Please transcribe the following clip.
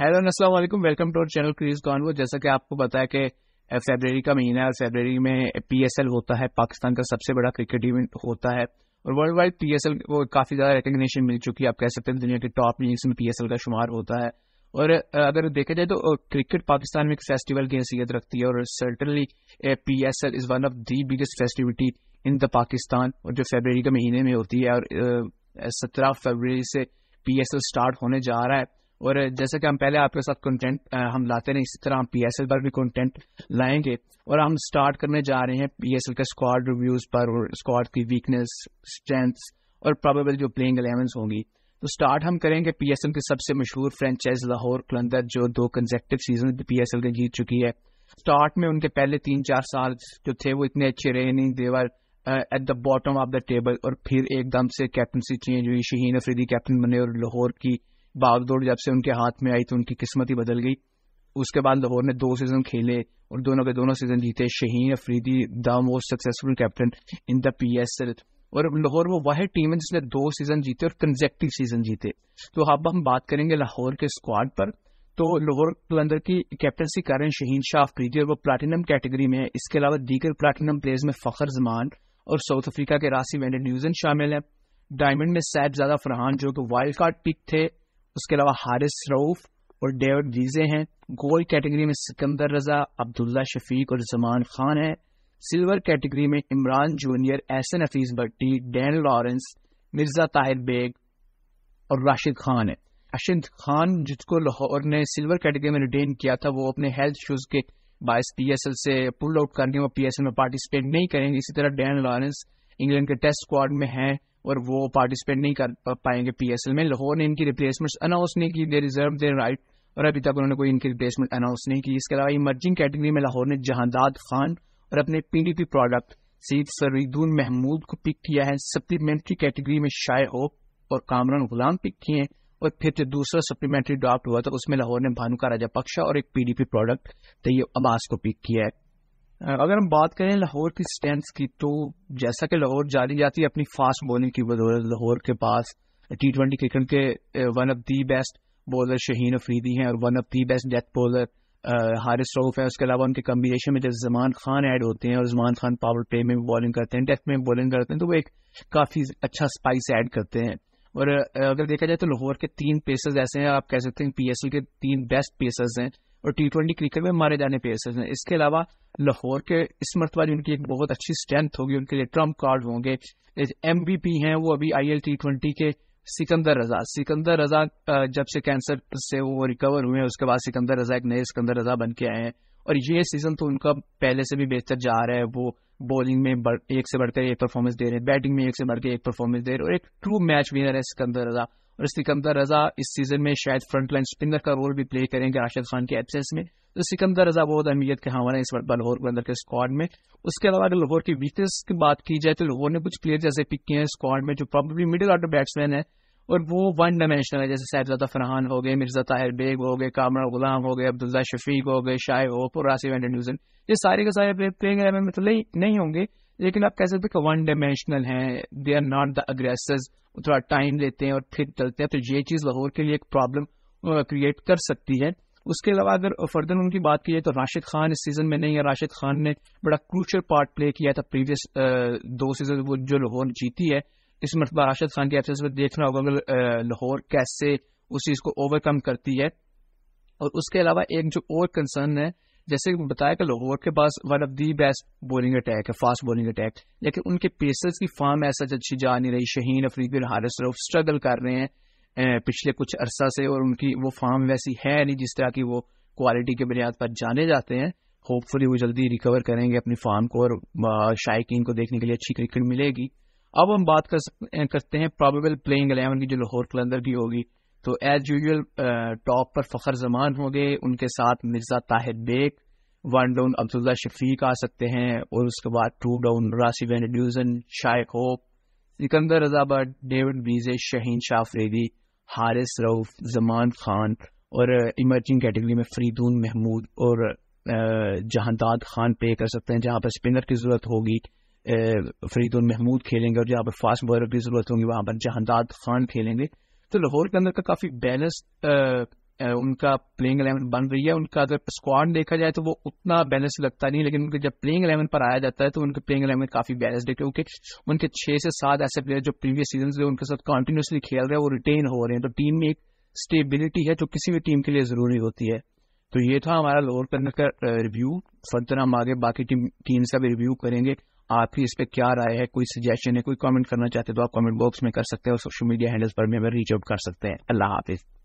hello अस्सलाम वालेकुम welcome to our channel crease convo जैसा कि आपको बताया कि फेबररी का महीना है और फेबररी में पीएसएल होता है पाकिस्तान का सबसे बड़ा क्रिकेट इवेंट होता है और वर्ल्ड वाइड पीएसएल को काफ़ी ज़्यादा रिकग्निशन मिल चुकी है आप कह सकते हैं दुनिया के टॉप लीग्स में पीएसएल का शुमार होता है और अगर देखा जाए तो क्रिकेट पाकिस्तान में एक फेस्टिवल की हैसियत रखती है और certainly P S L is one of the biggest festivity in the Pakistan और जो फेबररी के महीने में होती है और सत्रह फरवरी से पी एस एल स्टार्ट होने जा रहा है और जैसे कि हम पहले आपके साथ कंटेंट हम लाते रहे इसी तरह हम पी पर भी कंटेंट लाएंगे और हम स्टार्ट करने जा रहे हैं पी के स्क्वाड रिव्यूज पर और स्क्वाड की वीकनेस स्ट्रेंथ और प्रोबेबल जो प्लेइंग एलेवेंस होंगी तो स्टार्ट हम करेंगे पी के सबसे मशहूर फ्रेंचाइज लाहौर कलंदर जो दो कंजेक्टिव सीजन पी एस के जीत चुकी है स्टार्ट में उनके पहले तीन चार साल जो थे वो इतने अच्छे रहे नहीं they were at the bottom of the table और फिर एकदम से कैप्टनसी चेंज हुई शहीन अफरीदी कैप्टन बने और लाहौर की बागदौड़ जब से उनके हाथ में आई तो उनकी किस्मत ही बदल गई उसके बाद लाहौर ने दो सीजन खेले और दोनों के दोनों सीजन जीते Shaheen Afridi the most successful captain in the P S L और लाहौर वो वह टीम है जिसने दो सीजन जीते और कंजेक्टिव सीजन जीते तो अब हम बात करेंगे लाहौर के स्क्वाड पर तो लाहौर कलंदर की कैप्टनसी कर रहे हैं शहीन शाह अफरीदी और वो प्लाटिनम कैटेगरी में है इसके अलावा दीगर प्लाटिनम प्लेयर्स में फखर जमान और साउथ अफ्रीका के रासी वेंडर न्यूजन शामिल है डायमंड में सैद ज्यादा फरहान जो कि वाइल्ड कार्ड पिक थे उसके अलावा हारिस रऊफ और डेविड वीजे हैं गोल्ड कैटेगरी में सिकंदर रजा अब्दुल्ला शफीक और जमान खान है सिल्वर कैटेगरी में Imran junior Ahsan Hafeez Bhatti Dan Lawrence Mirza Tahir Baig और राशिद खान है अशिद खान जिसको लाहौर ने सिल्वर कैटेगरी में रिटेन किया था वो अपने हेल्थ इशूज के बायस पीएसएल से पुल आउट करने और पीएसएल में पार्टिसिपेट नहीं करेंगे इसी तरह डैन लॉरेंस इंग्लैंड के टेस्ट स्क्वाड में हैं और वो पार्टिसिपेट नहीं कर पाएंगे पीएसएल में लाहौर ने इनकी रिप्लेसमेंट अनाउंस नहीं की दे रिजर्व देर राइट और अभी तक उन्होंने कोई इनकी रिप्लेसमेंट अनाउंस नहीं की इसके अलावा इमर्जिंग कैटेगरी में लाहौर ने जहांदाद खान और अपने पीडीपी प्रोडक्ट सईद फरीदून महमूद को पिक किया है सप्लीमेंट्री कैटेगरी में शाय होप और कामरान गुलाम पिक किए हैं और फिर जो दूसरा सप्लीमेंट्री ड्राफ्ट हुआ था उसमें लाहौर ने भानुका राजा पक्षा और एक पीडीपी प्रोडक्ट तैयब अब्बास को पिक किया है अगर हम बात करें लाहौर की स्टेंस की तो जैसा कि लाहौर जानी जाती है अपनी फास्ट बॉलिंग की बदौलत लाहौर के पास टी ट्वेंटी क्रिकेट के one of the best bowler Shaheen Afridi हैं और one of the best death bowler Haris Rauf है उसके अलावा उनके कम्बिनेशन में जब जमान खान ऐड होते हैं और जमान खान पावर प्ले में बॉलिंग करते हैं डेथ में बॉलिंग करते हैं तो वो एक काफ़ी अच्छा स्पाइस ऐड करते हैं और अगर देखा जाए तो लाहौर के तीन पेसर्स ऐसे हैं आप कह सकते हैं पीएसएल के तीन बेस्ट पेसर्स हैं और टी ट्वेंटी क्रिकेट में मारे जाने पेसर्स हैं इसके अलावा लाहौर के इस मरतबा उनकी एक बहुत अच्छी स्ट्रेंथ होगी उनके लिए ट्रम्प कार्ड होंगे एम बी पी हैं वो अभी आई एल टी ट्वेंटी के सिकंदर रजा सिकंदर रजा जब से कैंसर से वो रिकवर हुए उसके बाद सिकंदर रजा एक नए सिकंदर रजा बन के आए हैं और ये सीजन तो उनका पहले से भी बेहतर जा रहा है वो बॉलिंग में एक से बढ़कर एक परफॉर्मेंस दे रहे हैं बैटिंग में एक से बढ़कर एक परफॉर्मेंस दे रहे और एक ट्रू मैच विनर है सिकंदर रजा और सिकंदर रजा इस सीजन में शायद फ्रंटलाइन स्पिनर का रोल भी प्ले करेंगे राशिद खान के एबसेंस में तो सिकंदर रजा बहुत अहमियत के हमारे इस बार लाहौर के अंदर के स्क्वाड में उसके अलावा अगर लाहौर की वीकनेस की बात की जाए तो लाहौर ने कुछ प्लेयर जैसे पिक किए हैं स्क्वाड में जो प्रॉब्लली मिडिल ऑर्डर बैट्समैन है और वो वन डायमेंशनल है जैसे साहबजादा फरहान हो गए मिर्जा ताहिर बेग हो गए कामरा गुलाम हो गए अब्दुल्ला शफीक हो गए शाह ओप और रासिफ न्यूजन ये सारे के सारे प्लेइंग एलेवन में तो नहीं होंगे लेकिन आप कह सकते हैं कि वन डायमेंशनल हैं they are not the aggressors थोड़ा टाइम लेते हैं और फिर चलते हैं तो ये चीज़ लाहौर के लिए एक प्रॉब्लम क्रिएट कर सकती है उसके अलावा अगर फर्दर उनकी बात की जाए तो राशिद खान इस सीज़न में नहीं है राशिद खान ने बड़ा क्रूशल पार्ट प्ले किया था प्रीवियस दो सीज़न वो जो लाहौर जीती है इस मरतबा राशिद खान की एब्सेंस में देखना होगा अगर लाहौर कैसे उस चीज़ को ओवरकम करती है और उसके अलावा एक जो और कंसर्न है जैसे बताया कि लाहौर के पास one of the best bowling attack है फास्ट बोलिंग अटैक लेकिन उनके पेसर्स की फॉर्म ऐसा अच्छी जा नहीं रही शहीन अफरीदी और हारिस स्ट्रगल कर रहे हैं पिछले कुछ अरसा से और उनकी वो फॉर्म वैसी है नहीं जिस तरह की वो क्वालिटी के बुनियाद पर जाने जाते हैं होपफुली वो जल्दी रिकवर करेंगे अपनी फॉर्म को और शायकीन को देखने के लिए अच्छी क्रिकेट मिलेगी अब हम बात कर करते हैं प्रॉबेबल प्लेइंग एलेवन की जो लाहौर कलंदर की होगी तो एज यूजल टॉप पर फखर जमान होंगे उनके साथ Mirza Tahir bag one down Abdullah Shafiq आ सकते हैं और उसके बाद टू डाउन राशि वेनड्यूजन शाइक होप सिकंदर रजाबाद डेविड बीजे शहीन शाहफरीदी हारिस रऊफ जमान खान और इमर्जिंग कैटेगरी में फरीदून महमूद और जहांदाद खान पे कर सकते हैं जहां पर स्पिनर की जरूरत होगी फरीदुल महमूद खेलेंगे और जहाँ पर फास्ट बॉलर की जरूरत होंगी वहां पर जहानदाद खान खेलेंगे तो लाहौर के अंदर का काफ़ी बैलेंस उनका प्लेइंग एलेवन बन रही है उनका अगर स्क्वाड देखा जाए तो वो उतना बैलेंस लगता नहीं लेकिन उनके जब प्लेइंग एलेवन पर आया जाता है तो उनके प्लेइंग एलेवन काफी बैलेंस है क्योंकि उनके छह से सात ऐसे प्लेयर जो प्रीवियस सीजन से उनके साथ कंटिन्यूसली खेल रहे हैं वो रिटेन हो रहे हैं तो टीम में एक स्टेबिलिटी है जो किसी भी टीम के लिए जरूरी होती है तो ये था हमारा लोअर कर्नर का रिव्यू फर्दर हम आगे बाकी टीम टीम्स का भी रिव्यू करेंगे आप ही इस पर क्या राय है कोई सजेशन है कोई कमेंट करना चाहते तो आप कमेंट बॉक्स में कर सकते हैं और सोशल मीडिया हैंडल्स पर भी हमें रीच आउट कर सकते हैं अल्लाह हाफिज़